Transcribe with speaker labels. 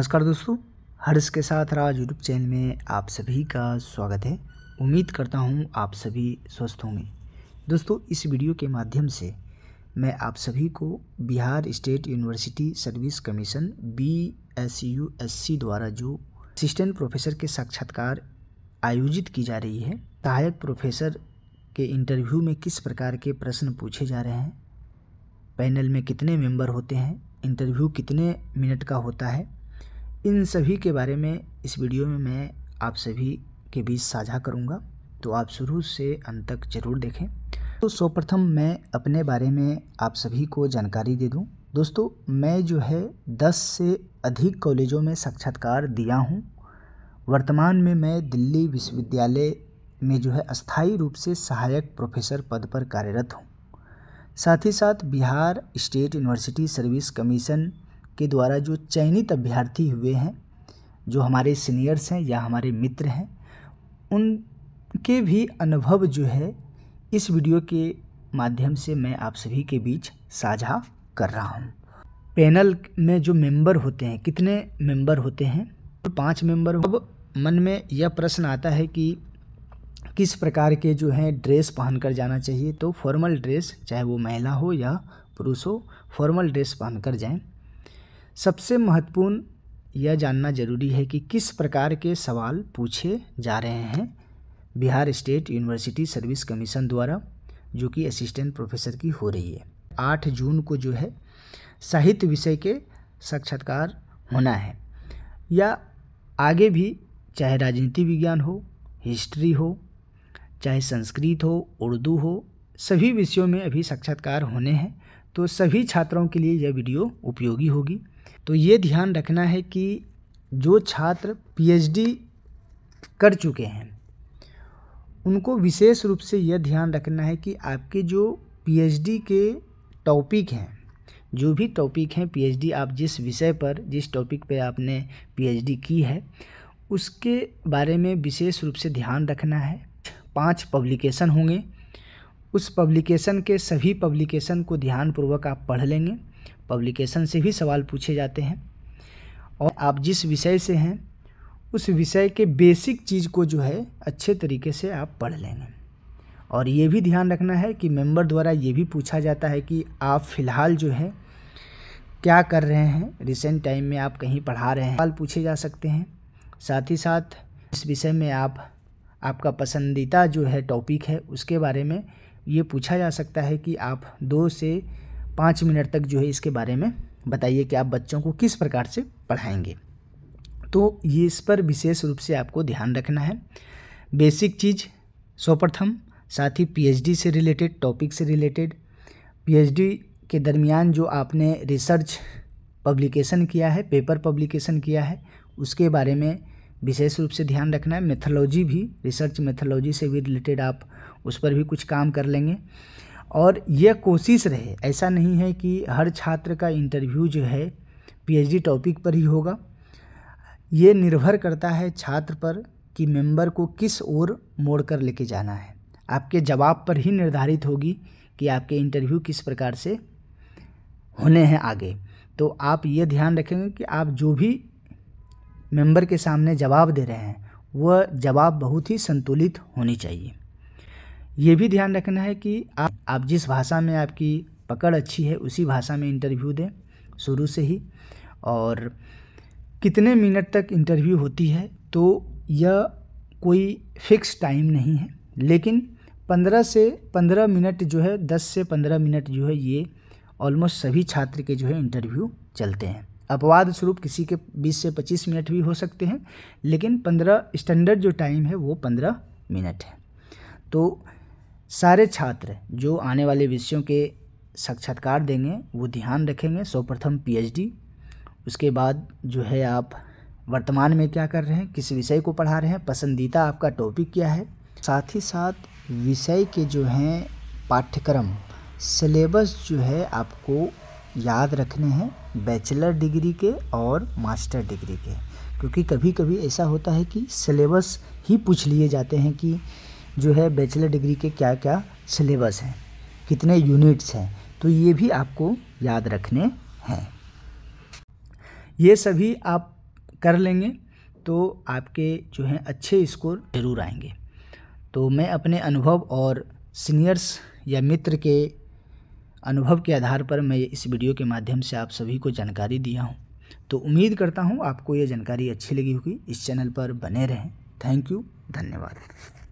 Speaker 1: नमस्कार दोस्तों हर्ष के साथ राज यूट्यूब चैनल में आप सभी का स्वागत है उम्मीद करता हूं आप सभी स्वस्थ होंगे दोस्तों इस वीडियो के माध्यम से मैं आप सभी को Bihar state university service commission B S U S C द्वारा जो असिस्टेंट प्रोफेसर के साक्षात्कार आयोजित की जा रही है सहायक प्रोफेसर के इंटरव्यू में किस प्रकार के प्रश्न पूछे जा रहे हैं पैनल में कितने मेंबर होते हैं इंटरव्यू कितने मिनट का होता है इन सभी के बारे में इस वीडियो में मैं आप सभी के बीच साझा करूंगा तो आप शुरू से अंत तक ज़रूर देखें तो सर्वप्रथम मैं अपने बारे में आप सभी को जानकारी दे दूं दोस्तों मैं जो है 10 से अधिक कॉलेजों में साक्षात्कार दिया हूं वर्तमान में मैं दिल्ली विश्वविद्यालय में जो है अस्थाई रूप से सहायक प्रोफेसर पद पर कार्यरत हूँ साथ ही साथ Bihar state university service commission के द्वारा जो चयनित अभ्यर्थी हुए हैं जो हमारे सीनियर्स हैं या हमारे मित्र हैं उनके भी अनुभव जो है इस वीडियो के माध्यम से मैं आप सभी के बीच साझा कर रहा हूँ पैनल में जो मेंबर होते हैं कितने मेंबर होते हैं तो पांच मेंबर अब मन में यह प्रश्न आता है कि किस प्रकार के जो हैं ड्रेस पहन कर जाना चाहिए तो फॉर्मल ड्रेस चाहे वो महिला हो या पुरुष हो फॉर्मल ड्रेस पहन कर जाएं सबसे महत्वपूर्ण यह जानना जरूरी है कि किस प्रकार के सवाल पूछे जा रहे हैं Bihar state university service commission द्वारा जो कि असिस्टेंट प्रोफेसर की हो रही है आठ जून को जो है साहित्य विषय के साक्षात्कार होना है या आगे भी चाहे राजनीति विज्ञान हो हिस्ट्री हो चाहे संस्कृत हो उर्दू हो सभी विषयों में अभी साक्षात्कार होने हैं तो सभी छात्रों के लिए यह वीडियो उपयोगी होगी तो ये ध्यान रखना है कि जो छात्र पीएचडी कर चुके हैं उनको विशेष रूप से यह ध्यान रखना है कि आपके जो पीएचडी के टॉपिक हैं जो भी टॉपिक हैं पीएचडी आप जिस विषय पर जिस टॉपिक पे आपने पीएचडी की है उसके बारे में विशेष रूप से ध्यान रखना है पांच पब्लिकेशन होंगे उस पब्लिकेशन के सभी पब्लिकेशन को ध्यानपूर्वक आप पढ़ लेंगे पब्लिकेशन से भी सवाल पूछे जाते हैं और आप जिस विषय से हैं उस विषय के बेसिक चीज़ को जो है अच्छे तरीके से आप पढ़ लेंगे और ये भी ध्यान रखना है कि मेंबर द्वारा ये भी पूछा जाता है कि आप फ़िलहाल जो है क्या कर रहे हैं रिसेंट टाइम में आप कहीं पढ़ा रहे हैं सवाल पूछे जा सकते हैं साथ ही साथ इस विषय में आप आपका पसंदीदा जो है टॉपिक है उसके बारे में ये पूछा जा सकता है कि आप दो से पाँच मिनट तक जो है इसके बारे में बताइए कि आप बच्चों को किस प्रकार से पढ़ाएंगे तो ये इस पर विशेष रूप से आपको ध्यान रखना है बेसिक चीज़ सर्वप्रथम साथ ही पीएचडी से रिलेटेड टॉपिक से रिलेटेड पीएचडी के दरमियान जो आपने रिसर्च पब्लिकेशन किया है पेपर पब्लिकेशन किया है उसके बारे में विशेष रूप से ध्यान रखना है मेथोलॉजी भी रिसर्च मेथोलॉजी से भी रिलेटेड आप उस पर भी कुछ काम कर लेंगे और यह कोशिश रहे ऐसा नहीं है कि हर छात्र का इंटरव्यू जो है पीएचडी टॉपिक पर ही होगा ये निर्भर करता है छात्र पर कि मेंबर को किस ओर मोड़ कर लेके जाना है आपके जवाब पर ही निर्धारित होगी कि आपके इंटरव्यू किस प्रकार से होने हैं आगे तो आप ये ध्यान रखेंगे कि आप जो भी मेंबर के सामने जवाब दे रहे हैं वह जवाब बहुत ही संतुलित होनी चाहिए ये भी ध्यान रखना है कि आप आप जिस भाषा में आपकी पकड़ अच्छी है उसी भाषा में इंटरव्यू दें शुरू से ही और कितने मिनट तक इंटरव्यू होती है तो यह कोई फिक्स टाइम नहीं है लेकिन पंद्रह से पंद्रह मिनट जो है दस से पंद्रह मिनट जो है ये ऑलमोस्ट सभी छात्र के जो है इंटरव्यू चलते हैं अपवाद स्वरूप किसी के 20 से 25 मिनट भी हो सकते हैं लेकिन 15 स्टैंडर्ड जो टाइम है वो 15 मिनट है तो सारे छात्र जो आने वाले विषयों के साक्षात्कार देंगे वो ध्यान रखेंगे सर्वप्रथम पीएचडी उसके बाद जो है आप वर्तमान में क्या कर रहे हैं किस विषय को पढ़ा रहे हैं पसंदीदा आपका टॉपिक क्या है साथ ही साथ विषय के जो हैं पाठ्यक्रम सिलेबस जो है आपको याद रखने हैं बैचलर डिग्री के और मास्टर डिग्री के क्योंकि कभी कभी ऐसा होता है कि सिलेबस ही पूछ लिए जाते हैं कि जो है बैचलर डिग्री के क्या क्या सिलेबस हैं कितने यूनिट्स हैं तो ये भी आपको याद रखने हैं ये सभी आप कर लेंगे तो आपके जो हैं अच्छे स्कोर ज़रूर आएंगे तो मैं अपने अनुभव और सीनियर्स या मित्र के अनुभव के आधार पर मैं इस वीडियो के माध्यम से आप सभी को जानकारी दिया हूँ तो उम्मीद करता हूँ आपको ये जानकारी अच्छी लगी होगी इस चैनल पर बने रहें थैंक यू धन्यवाद